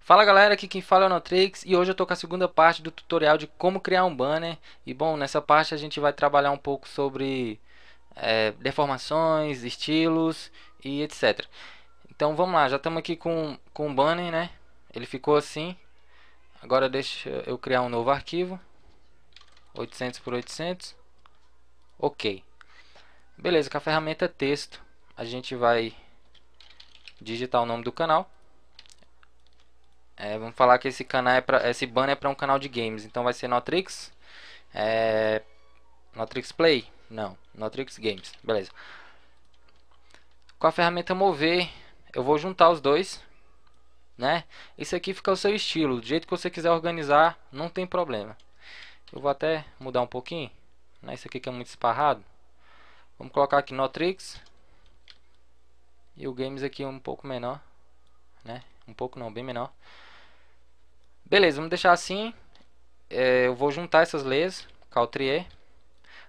Fala galera, aqui quem fala é o Notrix e hoje eu tô com a segunda parte do tutorial de como criar um banner E bom, nessa parte a gente vai trabalhar um pouco sobre é, deformações, estilos e etc Então vamos lá, já estamos aqui com, com o banner, né? Ele ficou assim Agora deixa eu criar um novo arquivo 800 por 800 Ok Beleza, com a ferramenta texto a gente vai digitar o nome do canal é, vamos falar que esse canal é pra, esse banner é para um canal de games, então vai ser Notrix, é, Notrix Play, não, Notrix Games, beleza. Com a ferramenta mover, eu vou juntar os dois, né? Isso aqui fica o seu estilo, do jeito que você quiser organizar, não tem problema. Eu vou até mudar um pouquinho, né? Isso aqui que é muito esparrado. Vamos colocar aqui Notrix e o Games aqui é um pouco menor, né? Um pouco não, bem menor. Beleza, vamos deixar assim. É, eu vou juntar essas leis, Caltrier.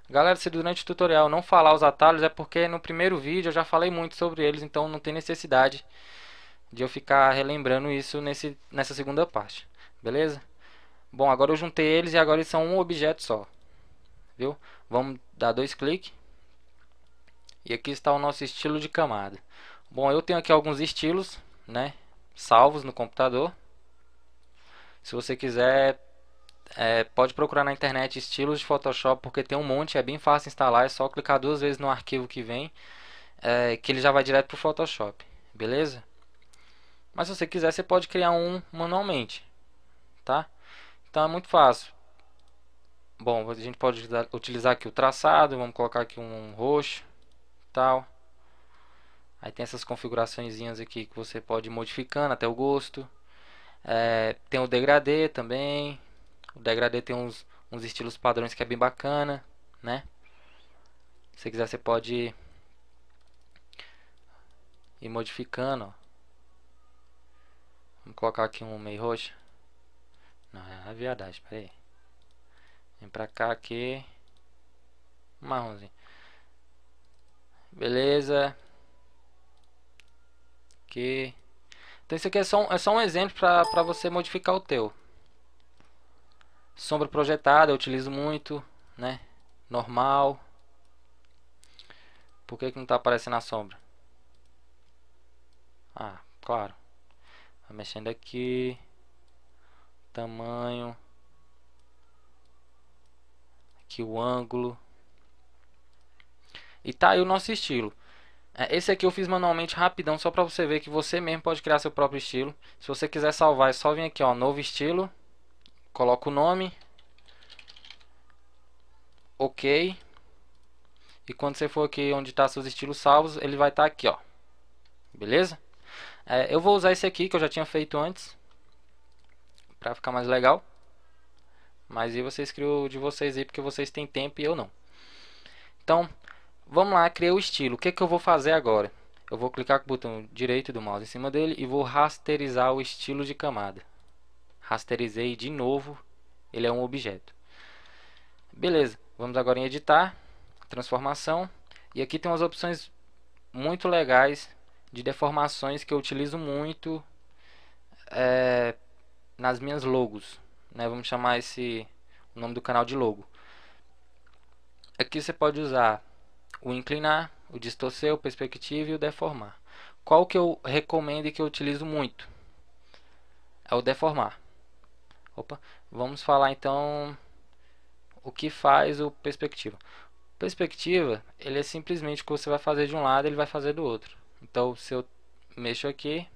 Galera, se durante o tutorial não falar os atalhos, é porque no primeiro vídeo eu já falei muito sobre eles, então não tem necessidade de eu ficar relembrando isso nesse, nessa segunda parte. Beleza? Bom, agora eu juntei eles e agora eles são um objeto só. Viu? Vamos dar dois cliques. E aqui está o nosso estilo de camada. Bom, eu tenho aqui alguns estilos, né? Salvos no computador. Se você quiser, é, pode procurar na internet estilos de Photoshop, porque tem um monte, é bem fácil instalar, é só clicar duas vezes no arquivo que vem, é, que ele já vai direto para o Photoshop, beleza? Mas se você quiser, você pode criar um manualmente, tá? Então é muito fácil. Bom, a gente pode utilizar aqui o traçado, vamos colocar aqui um roxo, tal. Aí tem essas configurações aqui que você pode ir modificando até o gosto. É, tem o degradê também. O degradê tem uns, uns estilos padrões que é bem bacana, né? Se você quiser, você pode ir modificando. Ó. Vamos colocar aqui um meio roxo. Não, é a verdade, peraí. Vem pra cá aqui. Marronzinho. Beleza. Aqui. Então isso aqui é só um, é só um exemplo para você modificar o teu. Sombra projetada eu utilizo muito, né? Normal. Por que, que não está aparecendo a sombra? Ah, claro. Vai tá mexendo aqui. Tamanho. Aqui o ângulo. E tá aí o nosso estilo. É, esse aqui eu fiz manualmente rapidão, só para você ver que você mesmo pode criar seu próprio estilo. Se você quiser salvar, é só vir aqui, ó, novo estilo, coloca o nome, ok, e quando você for aqui onde está seus estilos salvos, ele vai estar tá aqui, ó, beleza? É, eu vou usar esse aqui que eu já tinha feito antes, para ficar mais legal, mas aí vocês criam de vocês aí, porque vocês têm tempo e eu não. Então, Vamos lá, criei o estilo. O que, é que eu vou fazer agora? Eu vou clicar com o botão direito do mouse em cima dele e vou rasterizar o estilo de camada. Rasterizei de novo, ele é um objeto. Beleza, vamos agora em editar, transformação. E aqui tem umas opções muito legais de deformações que eu utilizo muito é, nas minhas logos. Né? Vamos chamar esse o nome do canal de logo. Aqui você pode usar o inclinar, o distorcer, o perspectiva e o deformar. Qual que eu recomendo e que eu utilizo muito? É o deformar. Opa, vamos falar então o que faz o perspectiva. Perspectiva, ele é simplesmente o que você vai fazer de um lado, ele vai fazer do outro. Então, se eu mexo aqui,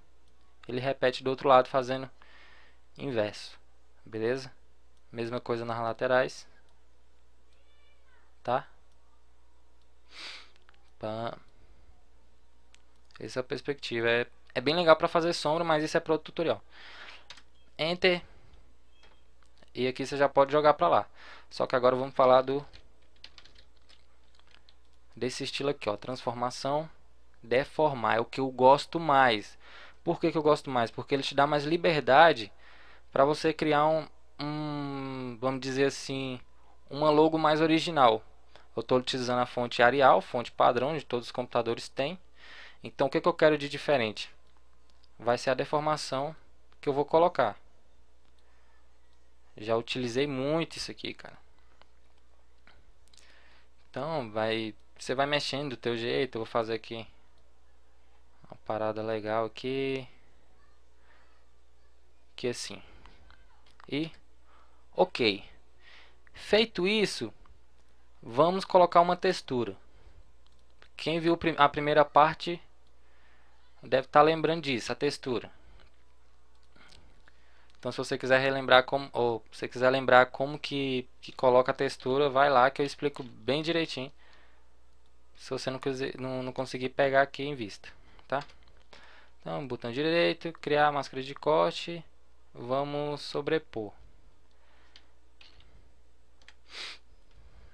ele repete do outro lado fazendo inverso. Beleza? Mesma coisa nas laterais. Tá? Essa perspectiva é, é bem legal para fazer sombra, mas isso é para outro tutorial. Enter. E aqui você já pode jogar para lá. Só que agora vamos falar do desse estilo aqui, ó, transformação, deformar, é o que eu gosto mais. Por que, que eu gosto mais? Porque ele te dá mais liberdade para você criar um, um, vamos dizer assim, uma logo mais original. Eu estou utilizando a fonte Arial, fonte padrão de todos os computadores têm. Então, o que, que eu quero de diferente? Vai ser a deformação que eu vou colocar. Já utilizei muito isso aqui, cara. Então, vai, você vai mexendo do teu jeito. Eu vou fazer aqui uma parada legal aqui. Aqui assim. E ok. Feito isso, Vamos colocar uma textura. Quem viu a primeira parte deve estar tá lembrando disso, a textura. Então se você quiser relembrar como, ou se quiser lembrar como que, que coloca a textura, vai lá que eu explico bem direitinho. Se você não, quiser, não, não conseguir pegar aqui em vista, tá? Então, botão direito, criar máscara de corte, vamos sobrepor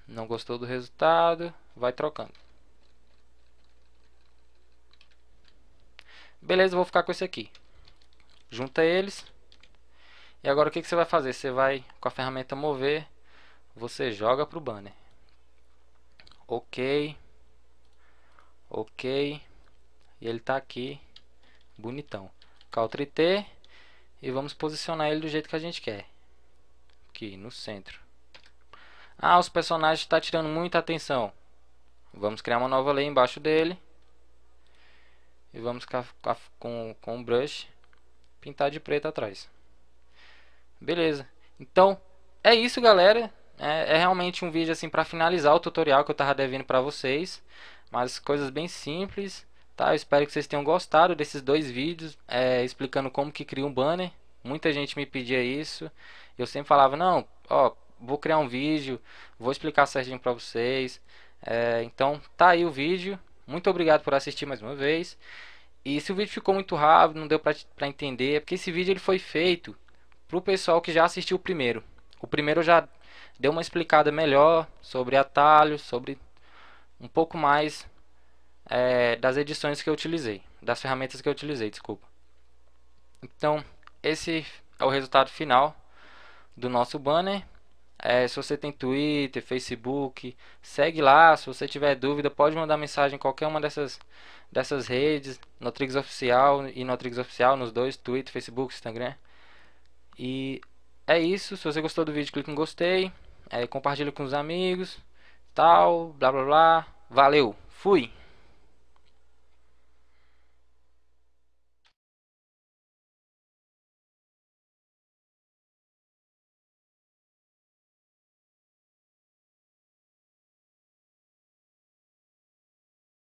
não gostou do resultado, vai trocando. Beleza, vou ficar com esse aqui. Junta eles. E agora o que, você vai fazer? Você vai com a ferramenta mover, você joga para o banner. Ok. Ok. E ele está aqui, bonitão. Ctrl T e vamos posicionar ele do jeito que a gente quer. Aqui no centro. Ah, os personagens estão tá tirando muita atenção. Vamos criar uma nova lei embaixo dele. E vamos com, com o brush pintar de preto atrás. Beleza. Então, é isso, galera. É, é realmente um vídeo assim para finalizar o tutorial que eu tava devendo para vocês. Mas coisas bem simples. Tá, eu espero que vocês tenham gostado desses dois vídeos é, explicando como que cria um banner. Muita gente me pedia isso. Eu sempre falava, não, ó, vou criar um vídeo, vou explicar certinho para vocês. É, então tá aí o vídeo. Muito obrigado por assistir mais uma vez. E se o vídeo ficou muito rápido, não deu para entender, é porque esse vídeo ele foi feito para o pessoal que já assistiu o primeiro. O primeiro já deu uma explicada melhor sobre atalhos, sobre um pouco mais é, das edições que eu utilizei, das ferramentas que eu utilizei, desculpa. Então, esse é o resultado final do nosso banner. É, se você tem Twitter, Facebook, segue lá. Se você tiver dúvida, pode mandar mensagem em qualquer uma dessas, dessas redes, Notrix Oficial e Notrix Oficial, nos dois, Twitter, Facebook, Instagram. E é isso. Se você gostou do vídeo, clique em gostei. É, com os amigos, tal, blá blá blá. Valeu, fui!